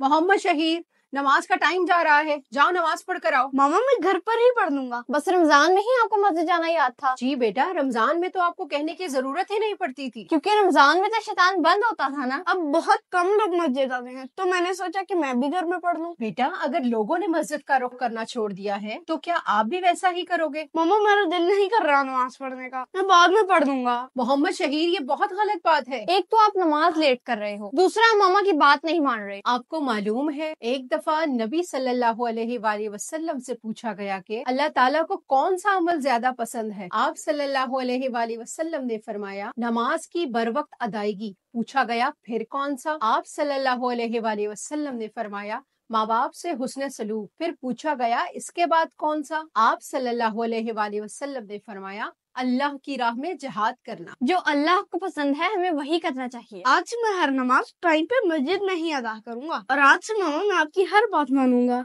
मोहम्मद शहीद नमाज का टाइम जा रहा है जाओ नमाज पढ़ कर आओ मामा मैं घर पर ही पढ़ लूंगा बस रमजान में ही आपको मस्जिद जाना याद था जी बेटा रमजान में तो आपको कहने की जरूरत ही नहीं पड़ती थी क्योंकि रमजान में तो शैतान बंद होता था ना अब बहुत कम लोग मस्जिद आते हैं तो मैंने सोचा की मैं भी घर में पढ़ लूँ बेटा अगर लोगो ने मस्जिद का रुख करना छोड़ दिया है तो क्या आप भी वैसा ही करोगे मामा मेरा दिल नहीं कर रहा नमाज पढ़ने का मैं बाद में पढ़ लूंगा मोहम्मद शहीर ये बहुत गलत बात है एक तो आप नमाज लेट कर रहे हो दूसरा मामा की बात नहीं मान रहे आपको मालूम है एक दफा दफा नबी सल्लल्लाहु अलैहि वसल्लम से पूछा गया कि अल्लाह ताला को कौन सा अमल ज्यादा पसंद है आप सल्लल्लाहु अलैहि वसल्लम ने फरमाया नमाज की बर वक्त अदायगी पूछा गया फिर कौन सा आप सल्लल्लाहु अलैहि वसल्लम ने फरमाया माँ बाप से हुसन सलूक फिर पूछा गया इसके बाद कौन सा आप सल्लल्लाहु अलैहि वसल्लम ने फरमाया अल्लाह की राह में जहाद करना जो अल्लाह को पसंद है हमें वही करना चाहिए आज से मैं हर नमाज टाइम पे मस्जिद में ही अदा करूँगा और आज से मामा मैं आपकी हर बात मानूंगा